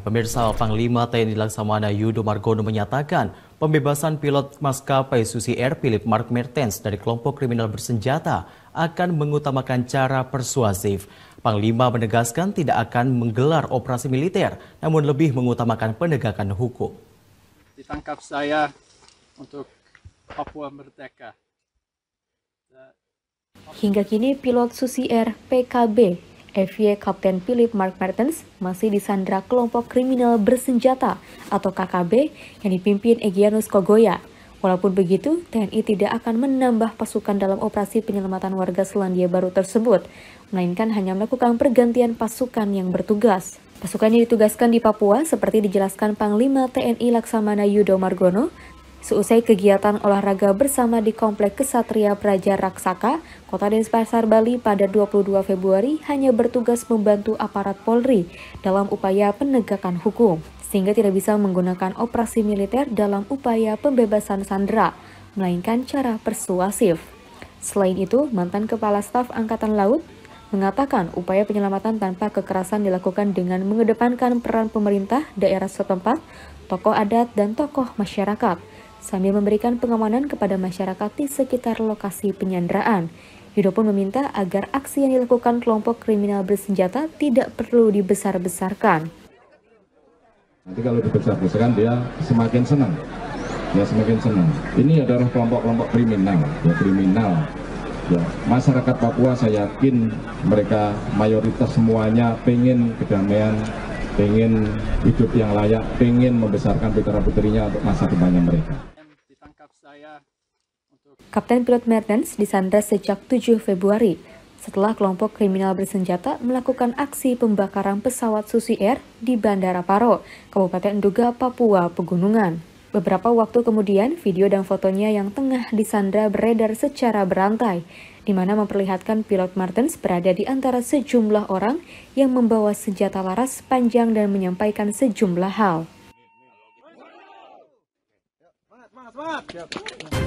Pemirsa Panglima TNI Laksamana Yudo Margono menyatakan pembebasan pilot maskapai Susi Air Philip Mark Mertens dari kelompok kriminal bersenjata akan mengutamakan cara persuasif. Panglima menegaskan tidak akan menggelar operasi militer, namun lebih mengutamakan penegakan hukum. Ditangkap saya untuk Papua Merdeka. Hingga kini pilot Susi Air PKB FIA Kapten Philip Mark Mertens masih disandra kelompok kriminal bersenjata atau KKB yang dipimpin Egyanus Kogoya. Walaupun begitu, TNI tidak akan menambah pasukan dalam operasi penyelamatan warga Selandia Baru tersebut, melainkan hanya melakukan pergantian pasukan yang bertugas. Pasukan yang ditugaskan di Papua seperti dijelaskan Panglima TNI Laksamana Yudo Margono Seusai kegiatan olahraga bersama di Komplek Kesatria Praja Raksaka, Kota Denpasar Bali pada 22 Februari hanya bertugas membantu aparat Polri dalam upaya penegakan hukum, sehingga tidak bisa menggunakan operasi militer dalam upaya pembebasan sandera, melainkan cara persuasif. Selain itu, mantan Kepala Staf Angkatan Laut mengatakan upaya penyelamatan tanpa kekerasan dilakukan dengan mengedepankan peran pemerintah, daerah setempat, tokoh adat, dan tokoh masyarakat sambil memberikan pengamanan kepada masyarakat di sekitar lokasi penyanderaan. Yudo pun meminta agar aksi yang dilakukan kelompok kriminal bersenjata tidak perlu dibesar-besarkan. Nanti kalau dibesar-besarkan dia semakin senang, dia semakin senang. Ini adalah kelompok-kelompok kriminal, ya kriminal. Ya, masyarakat Papua saya yakin mereka mayoritas semuanya pengen kedamaian pengen hidup yang layak, pengen membesarkan putra-putrinya untuk masa depannya mereka. Kapten Pilot Mertens disandra sejak 7 Februari setelah kelompok kriminal bersenjata melakukan aksi pembakaran pesawat Susi Air di Bandara Paro, Kabupaten Duga Papua Pegunungan. Beberapa waktu kemudian, video dan fotonya yang tengah disandra beredar secara berantai, di mana memperlihatkan pilot Martens berada di antara sejumlah orang yang membawa senjata laras panjang dan menyampaikan sejumlah hal. Semangat,